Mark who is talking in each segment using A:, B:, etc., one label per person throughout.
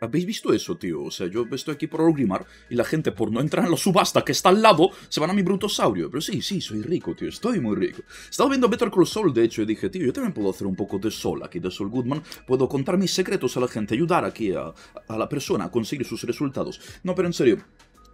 A: ¿Habéis visto eso, tío? O sea, yo estoy aquí por Orgrimmar y la gente por no entrar en la subasta que está al lado se van a mi brutosaurio. Pero sí, sí, soy rico, tío, estoy muy rico. Estaba viendo Better Call Saul, de hecho, y dije, tío, yo también puedo hacer un poco de sol aquí, de Sol Goodman. Puedo contar mis secretos a la gente, ayudar aquí a, a la persona a conseguir sus resultados. No, pero en serio,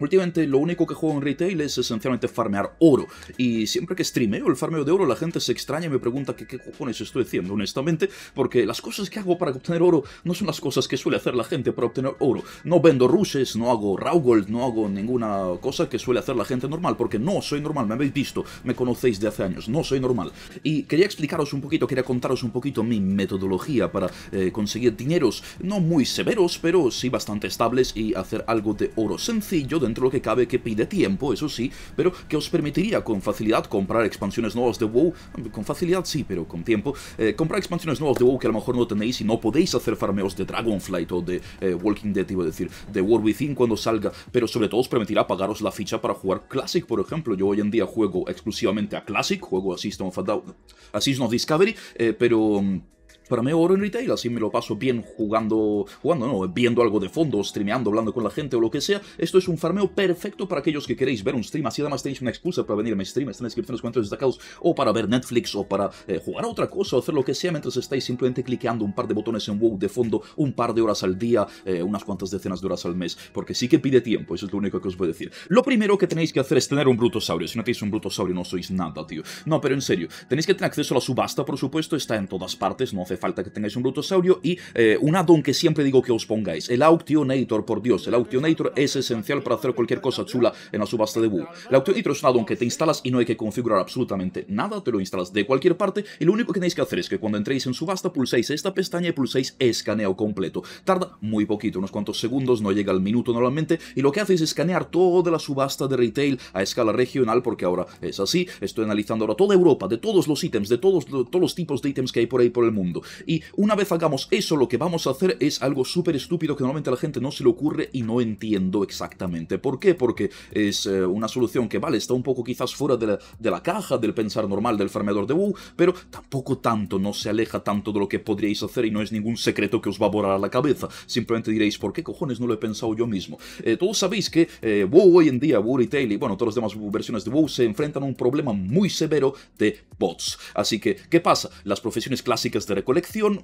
A: Últimamente lo único que juego en retail es esencialmente farmear oro, y siempre que streameo el farmeo de oro la gente se extraña y me pregunta qué cojones estoy haciendo, honestamente, porque las cosas que hago para obtener oro no son las cosas que suele hacer la gente para obtener oro. No vendo rushes, no hago raw gold, no hago ninguna cosa que suele hacer la gente normal, porque no soy normal, me habéis visto, me conocéis de hace años, no soy normal. Y quería explicaros un poquito, quería contaros un poquito mi metodología para eh, conseguir dineros no muy severos, pero sí bastante estables y hacer algo de oro sencillo, dentro de lo que cabe que pide tiempo, eso sí, pero que os permitiría con facilidad comprar expansiones nuevas de WoW, con facilidad sí, pero con tiempo, eh, comprar expansiones nuevas de WoW que a lo mejor no tenéis y no podéis hacer farmeos de Dragonflight o de eh, Walking Dead, iba a decir, de World Within cuando salga, pero sobre todo os permitirá pagaros la ficha para jugar Classic, por ejemplo, yo hoy en día juego exclusivamente a Classic, juego a System of of Discovery, eh, pero... Mm, para mí oro en retail, así me lo paso bien jugando, jugando no, viendo algo de fondo, streameando, hablando con la gente o lo que sea. Esto es un farmeo perfecto para aquellos que queréis ver un stream, así además tenéis una excusa para venir a mi stream, está en la descripción los comentarios destacados, o para ver Netflix, o para eh, jugar a otra cosa, o hacer lo que sea mientras estáis simplemente cliqueando un par de botones en WoW de fondo, un par de horas al día, eh, unas cuantas decenas de horas al mes, porque sí que pide tiempo, eso es lo único que os voy a decir. Lo primero que tenéis que hacer es tener un brutosaurio, si no tenéis un brutosaurio no sois nada, tío. No, pero en serio, tenéis que tener acceso a la subasta, por supuesto, está en todas partes, no hace falta que tengáis un Brutosaurio y eh, un addon que siempre digo que os pongáis, el Auctionator, por Dios, el Auctionator es esencial para hacer cualquier cosa chula en la subasta de Boo. El Auctionator es un addon que te instalas y no hay que configurar absolutamente nada, te lo instalas de cualquier parte y lo único que tenéis que hacer es que cuando entréis en subasta pulséis esta pestaña y pulséis escaneo completo. Tarda muy poquito, unos cuantos segundos, no llega al minuto normalmente y lo que hace es escanear toda la subasta de retail a escala regional porque ahora es así, estoy analizando ahora toda Europa, de todos los ítems, de todos, de todos los tipos de ítems que hay por ahí por el mundo. Y una vez hagamos eso, lo que vamos a hacer es algo súper estúpido que normalmente a la gente no se le ocurre y no entiendo exactamente. ¿Por qué? Porque es eh, una solución que, vale, está un poco quizás fuera de la, de la caja del pensar normal del farmeador de WoW, pero tampoco tanto, no se aleja tanto de lo que podríais hacer y no es ningún secreto que os va a borrar la cabeza. Simplemente diréis, ¿por qué cojones no lo he pensado yo mismo? Eh, todos sabéis que eh, woo hoy en día, WoW Retail y bueno, todas las demás versiones de WoW se enfrentan a un problema muy severo de bots. Así que, ¿qué pasa? Las profesiones clásicas de recolección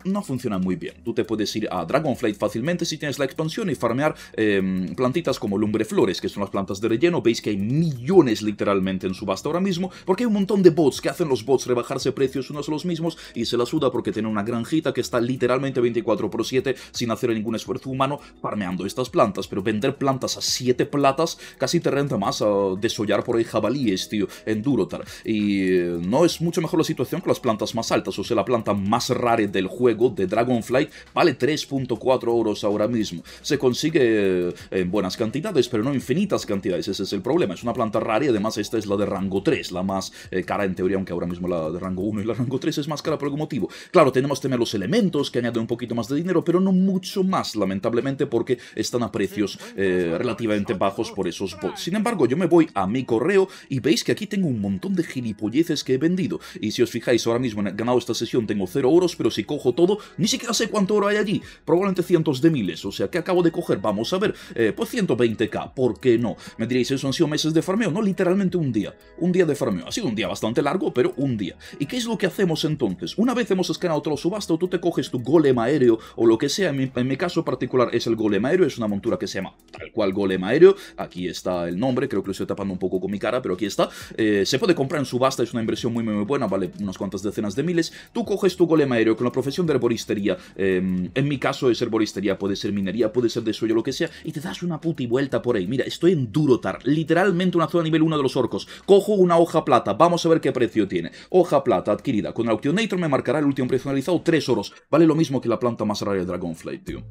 A: no funciona muy bien. Tú te puedes ir a Dragonflight fácilmente si tienes la expansión y farmear em, plantitas como lumbreflores, que son las plantas de relleno. Veis que hay millones literalmente en subasta ahora mismo, porque hay un montón de bots que hacen los bots rebajarse precios unos a los mismos y se la suda porque tiene una granjita que está literalmente 24 por 7 sin hacer ningún esfuerzo humano farmeando estas plantas. Pero vender plantas a 7 platas casi te renta más a desollar por ahí jabalíes, tío, en Durotar. Y eh, no es mucho mejor la situación con las plantas más altas, o sea, la planta más rara del juego de Dragonflight vale 3.4 euros ahora mismo. Se consigue eh, en buenas cantidades, pero no infinitas cantidades, ese es el problema. Es una planta rara y además esta es la de rango 3, la más eh, cara en teoría, aunque ahora mismo la de rango 1 y la rango 3 es más cara por algún motivo. Claro, tenemos también los elementos que añaden un poquito más de dinero, pero no mucho más, lamentablemente, porque están a precios eh, relativamente bajos por esos bots. Sin embargo, yo me voy a mi correo y veis que aquí tengo un montón de gilipolleces que he vendido. Y si os fijáis, ahora mismo he ganado esta sesión, tengo 0 euros, pero y si cojo todo, ni siquiera sé cuánto oro hay allí. Probablemente cientos de miles, o sea, ¿qué acabo de coger? Vamos a ver, eh, pues 120k, ¿por qué no? Me diréis, eso han sido meses de farmeo, no, literalmente un día. Un día de farmeo. Ha sido un día bastante largo, pero un día. ¿Y qué es lo que hacemos entonces? Una vez hemos escaneado todo subasta, tú te coges tu golem aéreo o lo que sea, en mi, caso particular es el golem aéreo, es una montura que se llama tal cual golem aéreo, aquí está el nombre, creo que lo estoy tapando un poco con mi cara, pero aquí está. Eh, se puede comprar en subasta, es una inversión muy, muy, buena, vale unas cuantas decenas de miles. Tú coges tu golem aéreo con la profesión de herboristería. Em, en mi caso es herboristería, puede ser minería, puede ser de suelo, lo que sea, y te das una puti vuelta por ahí. Mira, estoy en Durotar, literalmente una zona nivel 1 de los orcos. Cojo una hoja plata, vamos a ver qué precio tiene. Hoja plata adquirida. Con el me marcará el último precio analizado, 3 oros. Vale lo mismo que la planta más rara de Dragonflight, tío.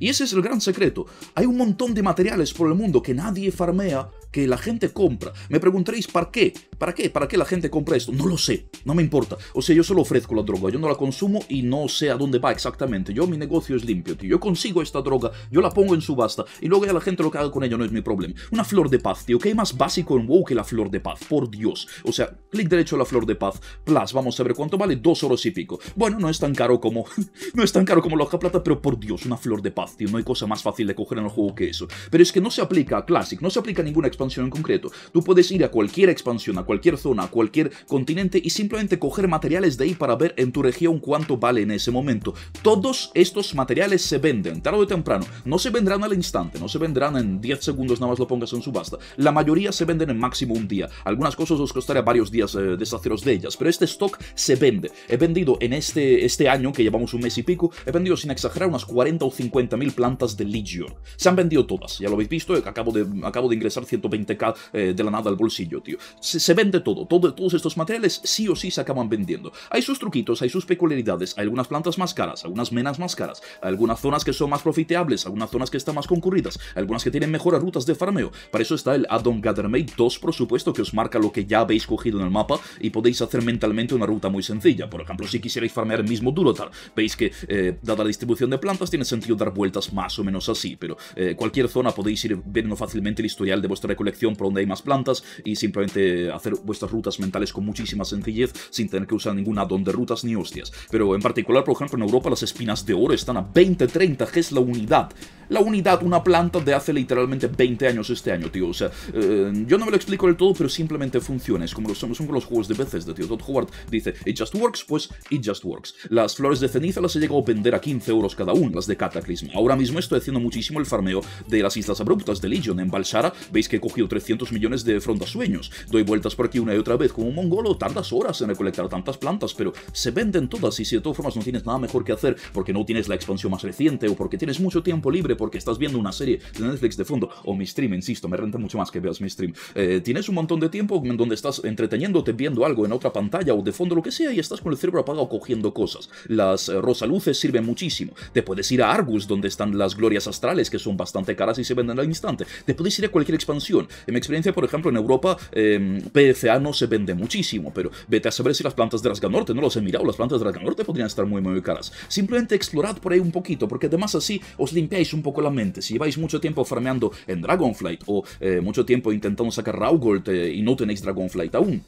A: Y ese es el gran secreto. Hay un montón de materiales por el mundo que nadie farmea que la gente compra. Me preguntaréis, ¿para qué? ¿Para qué? ¿Para qué la gente compra esto? No lo sé, no me importa. O sea, yo solo ofrezco la droga, yo no la consumo y no sé a dónde va exactamente. Yo mi negocio es limpio, tío. Yo consigo esta droga, yo la pongo en subasta y luego ya la gente lo que haga con ella no es mi problema. Una flor de paz, tío. ¿Qué hay más básico en WoW que la flor de paz? Por Dios. O sea, clic derecho a la flor de paz. Plus, vamos a ver cuánto vale, dos oros y pico. Bueno, no es tan caro como... no es tan caro como la hoja plata, pero por Dios, una flor de paz, tío. No hay cosa más fácil de coger en el juego que eso. Pero es que no se aplica a Classic, no se aplica a ninguna expansión en concreto. Tú puedes ir a cualquier expansión, a cualquier zona, a cualquier continente y simplemente coger materiales de ahí para ver en tu región cuánto vale en ese momento. Todos estos materiales se venden tarde o temprano. No se vendrán al instante, no se vendrán en 10 segundos nada más lo pongas en subasta. La mayoría se venden en máximo un día. Algunas cosas os costará varios días eh, deshaceros de ellas, pero este stock se vende. He vendido en este, este año, que llevamos un mes y pico, he vendido sin exagerar unas 40 o 50 mil plantas de Legion. Se han vendido todas, ya lo habéis visto, eh, acabo de, acabo de ingresar 120 20k eh, de la nada al bolsillo, tío. Se, vende todo, todo, todos estos materiales sí o sí se acaban vendiendo. Hay sus truquitos, hay sus peculiaridades, hay algunas plantas más caras, algunas menas más caras, algunas zonas que son más profiteables, algunas zonas que están más concurridas, algunas que tienen mejores rutas de farmeo. Para eso está el Addon on Gathermate 2, por supuesto, que os marca lo que ya habéis cogido en el mapa y podéis hacer mentalmente una ruta muy sencilla. Por ejemplo, si quisierais farmear el mismo Durotar, veis que, eh, dada la distribución de plantas, tiene sentido dar vueltas más o menos así, pero eh, cualquier zona podéis ir viendo fácilmente el historial de vuestra recolección colección por donde hay más plantas y simplemente hacer vuestras rutas mentales con muchísima sencillez sin tener que usar ninguna don de rutas ni hostias. Pero en particular, por ejemplo, en Europa las espinas de oro están a 20-30, que es la unidad. La unidad, una planta de hace literalmente 20 años este año, tío. O sea, eh, yo no me lo explico del todo, pero simplemente funciona. Es como somos son los juegos de veces de tío. Todd Howard dice, it just works, pues it just works. Las flores de ceniza las he llegado a vender a 15 euros cada una, las de Cataclysm. Ahora mismo estoy haciendo muchísimo el farmeo de las Islas Abruptas de Legion en Balsara. Veis que cogido 300 millones de sueños Doy vueltas por aquí una y otra vez como un mongolo, tardas horas en recolectar tantas plantas, pero se venden todas y si de todas formas no tienes nada mejor que hacer porque no tienes la expansión más reciente o porque tienes mucho tiempo libre porque estás viendo una serie de Netflix de fondo o mi stream, insisto, me renta mucho más que veas mi stream. Eh, tienes un montón de tiempo en donde estás entreteniéndote viendo algo en otra pantalla o de fondo lo que sea y estás con el cerebro apagado cogiendo cosas. Las eh, rosaluces sirven muchísimo. Te puedes ir a Argus donde están las glorias astrales que son bastante caras y se venden al instante. Te puedes ir a cualquier expansión en mi experiencia, por ejemplo, en Europa, em, PFA no se vende muchísimo, pero vete a saber si las plantas de Norte no los he mirado, las plantas de Norte podrían estar muy, muy caras. Simplemente explorad por ahí un poquito, porque además así os limpiáis un poco la mente. Si lleváis mucho tiempo farmeando en Dragonflight o eh, mucho tiempo intentando sacar Raugold eh, y no tenéis Dragonflight aún,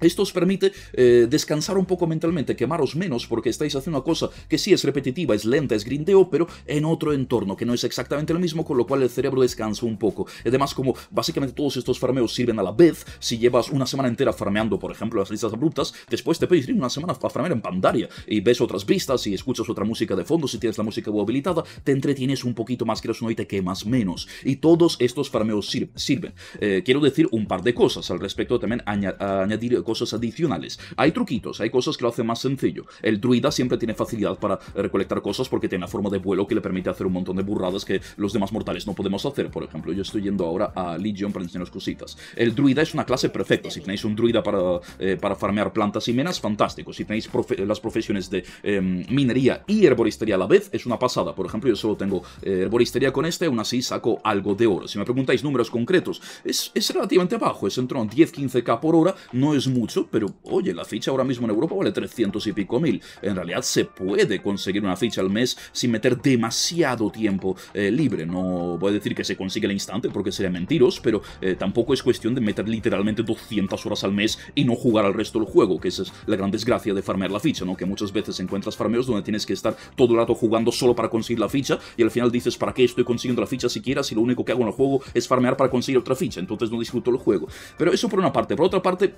A: esto os permite eh, descansar un poco mentalmente, quemaros menos porque estáis haciendo una cosa que sí es repetitiva, es lenta, es grindeo, pero en otro entorno que no es exactamente lo mismo, con lo cual el cerebro descansa un poco. Además, como vas Básicamente todos estos farmeos sirven a la vez. Si llevas una semana entera farmeando, por ejemplo, las listas abruptas, después te puedes ir una semana a farmear en Pandaria y ves otras vistas y escuchas otra música de fondo si tienes la música habilitada, te entretienes un poquito más, que no y te quemas menos. Y todos estos farmeos sirven. Eh, quiero decir un par de cosas al respecto, también añadir cosas adicionales. Hay truquitos, hay cosas que lo hacen más sencillo. El druida siempre tiene facilidad para eh, recolectar cosas porque tiene la forma de vuelo que le permite hacer un montón de burradas que los demás mortales no podemos hacer. Por ejemplo, yo estoy yendo ahora a Lich para enseñaros cositas. El druida es una clase perfecta. Si tenéis un druida para, eh, para farmear plantas y menas, fantástico. Si tenéis las profesiones de em, minería y herboristería a la vez, es una pasada. Por ejemplo, yo solo tengo eh, herboristería con este, aún así saco algo de oro. Si me preguntáis números concretos, es, relativamente bajo. Es entre 10-15k por hora, no es mucho, pero oye, la ficha ahora mismo en Europa vale 300 y pico mil. En realidad se puede conseguir una ficha al mes sin meter demasiado tiempo eh, libre. No voy a decir que se consigue al instante porque sería mentiros, pero eh, tampoco es cuestión de meter literalmente 200 horas al mes y no jugar al resto del juego, que esa es la gran desgracia de farmear la ficha, ¿no? Que muchas veces encuentras farmeos donde tienes que estar todo el rato jugando solo para conseguir la ficha y al final dices, ¿para qué estoy consiguiendo la ficha siquiera si lo único que hago en el juego es farmear para conseguir otra ficha? Entonces no disfruto el juego. Pero eso por una parte. Por otra parte,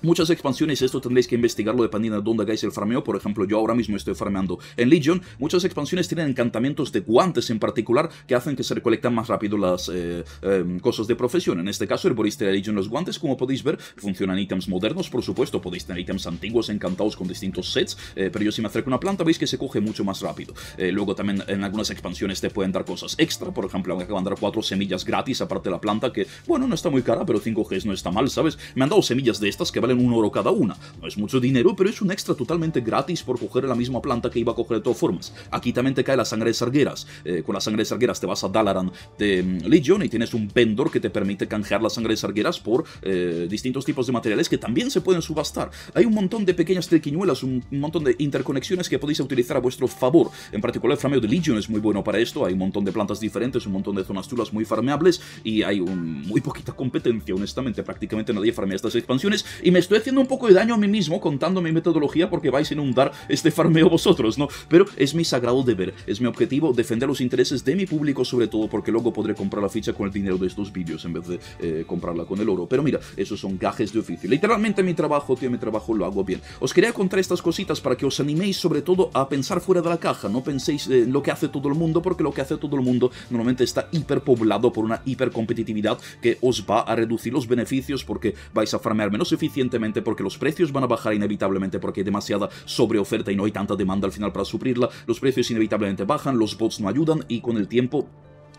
A: Muchas expansiones, esto tendréis que investigarlo dependiendo de dónde hagáis el farmeo. Por ejemplo, yo ahora mismo estoy farmeando en Legion. Muchas expansiones tienen encantamientos de guantes en particular que hacen que se recolectan más rápido las eh, em, cosas de profesión. En este caso, El boriste de Legion, los guantes, como podéis ver, funcionan ítems modernos, por supuesto. Podéis tener ítems antiguos encantados con distintos sets, eh, pero yo si me acerco a una planta veis que se coge mucho más rápido. Eh, luego también en algunas expansiones te pueden dar cosas extra. Por ejemplo, me acaban de dar cuatro semillas gratis aparte de la planta que, bueno, no está muy cara, pero 5G no está mal, ¿sabes? Me han dado semillas de estas que valen un oro cada una. No es mucho dinero, pero es un extra totalmente gratis por coger la misma planta que iba a coger de todas formas. Aquí también te cae la sangre de sargueras. Eh, con la sangre de sargueras te vas a Dalaran de mm, Legion y tienes un vendor que te permite canjear la sangre de sargueras por eh, distintos tipos de materiales que también se pueden subastar. Hay un montón de pequeñas triquiñuelas, un montón de interconexiones que podéis utilizar a vuestro favor. En particular, el frameo de Legion es muy bueno para esto. Hay un montón de plantas diferentes, un montón de zonas chulas muy farmeables y hay muy poquita competencia, honestamente. Prácticamente nadie farmea estas expansiones y me estoy haciendo un poco de daño a mí mismo contando mi metodología porque vais a inundar este farmeo vosotros, ¿no? Pero es mi sagrado deber, es mi objetivo defender los intereses de mi público sobre todo porque luego podré comprar la ficha con el dinero de estos vídeos en vez de eh, comprarla con el oro. Pero mira, esos son gajes de oficio. Literalmente mi trabajo, tío, mi trabajo lo hago bien. Os quería contar estas cositas para que os animéis sobre todo a pensar fuera de la caja, no penséis en lo que hace todo el mundo porque lo que hace todo el mundo normalmente está hiperpoblado por una hipercompetitividad que os va a reducir los beneficios porque vais a farmear menos eficiencia Evidentemente porque los precios van a bajar inevitablemente porque hay demasiada sobreoferta y no hay tanta demanda al final para suplirla, los precios inevitablemente bajan, los bots no ayudan y con el tiempo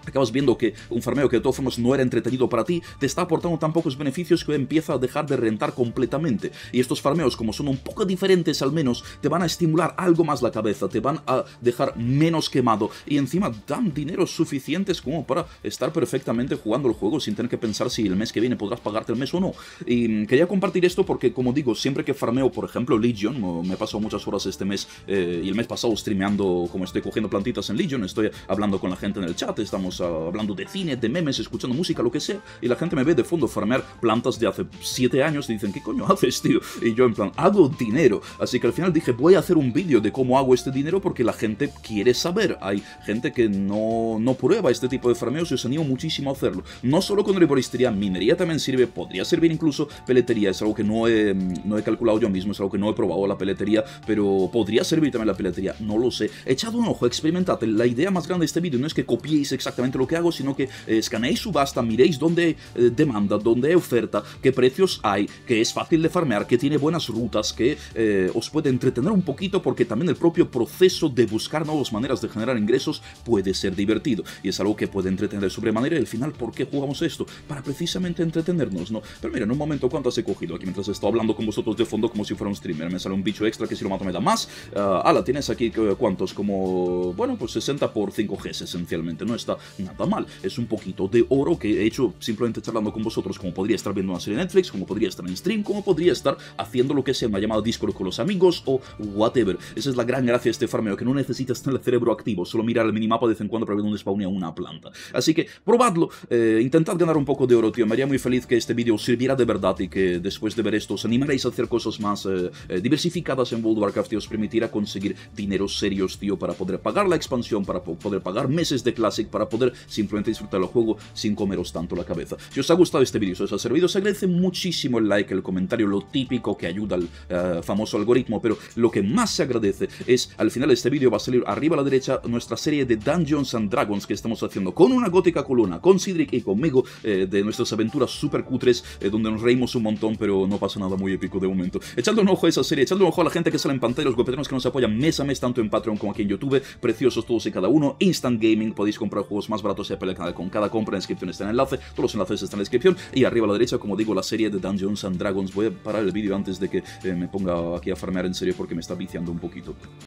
A: acabas viendo que un farmeo que de todas formas no era entretenido para ti, te está aportando tan pocos beneficios que empieza a dejar de rentar completamente. Y estos farmeos, como son un poco diferentes al menos, te van a estimular algo más la cabeza, te van a dejar menos quemado y encima dan dinero suficientes como para estar perfectamente jugando el juego sin tener que pensar si el mes que viene podrás pagarte el mes o no. Y quería compartir esto porque, como digo, siempre que farmeo, por ejemplo, Legion, me he pasado muchas horas este mes eh, y el mes pasado streameando como estoy cogiendo plantitas en Legion, estoy hablando con la gente en el chat, estamos Ah, hablando de cine, de memes, escuchando música, lo que sea, y la gente me ve de fondo farmear plantas de hace 7 años y dicen, ¿qué coño haces, tío? Y yo en plan, hago dinero. Así que al final dije, voy a hacer un vídeo de cómo hago este dinero porque la gente quiere saber. Hay gente que no, no prueba este tipo de farmeos y os animo muchísimo a hacerlo. No solo con riboristería minería también sirve, podría servir incluso peletería, es algo que no he, no he calculado yo mismo, es algo que no he probado la peletería, pero podría servir también la peletería, no lo sé. Echad un ojo, experimentad. La idea más grande de este vídeo no es que copiéis exactamente lo que hago, sino que eh, escaneéis subasta, miréis dónde eh, demanda, dónde hay oferta, qué precios hay, que es fácil de farmear, que tiene buenas rutas, que eh, os puede entretener un poquito porque también el propio proceso de buscar nuevas maneras de generar ingresos puede ser divertido y es algo que puede entretener de sobremanera y al final ¿por qué jugamos esto? Para precisamente entretenernos, ¿no? Pero mira, en un momento ¿cuántas he cogido? Aquí mientras estoy hablando con vosotros de fondo como si fuera un streamer, me sale un bicho extra que si lo mato me da más. Uh, ala, tienes aquí ¿cuántos? Como, bueno, pues 60 por 5G esencialmente, ¿no? Está nada mal. Es un poquito de oro que he hecho simplemente charlando con vosotros, como podría estar viendo una serie de Netflix, como podría estar en stream, como podría estar haciendo lo que sea una llamada Discord con los amigos o whatever. Esa es la gran gracia de este farmeo, que no necesitas tener el cerebro activo, solo mirar el minimapa de vez en cuando para ver dónde spawnea una planta. Así que probadlo, eh, intentad ganar un poco de oro, tío. Me haría muy feliz que este vídeo os sirviera de verdad y que después de ver esto os animaréis a hacer cosas más eh, eh, diversificadas en World of Warcraft y os permitirá conseguir dinero serios, tío, para poder pagar la expansión, para poder pagar meses de Classic, para poder simplemente disfrutar el juego sin comeros tanto la cabeza. Si os ha gustado este vídeo, si os ha servido, se agradece muchísimo el like, el comentario, lo típico que ayuda al eh, famoso algoritmo, pero lo que más se agradece es, al final de este vídeo va a salir arriba a la derecha nuestra serie de Dungeons and Dragons que estamos haciendo con una gótica columna, con Sidric y conmigo, eh, de nuestras aventuras super cutres, eh, donde nos reímos un montón, pero no pasa nada muy épico de momento. Echando un ojo a esa serie, echando un ojo a la gente que sale en pantalla, los que nos apoyan mes a mes, tanto en Patreon como aquí en YouTube, preciosos todos y cada uno, Instant Gaming, podéis comprar juegos más más barato se canal, con cada compra. En la descripción está el enlace, todos los enlaces están en la descripción. Y arriba a la derecha, como digo, la serie de Dungeons and Dragons. Voy a parar el vídeo antes de que eh, me ponga aquí a farmear en serio porque me está viciando un poquito.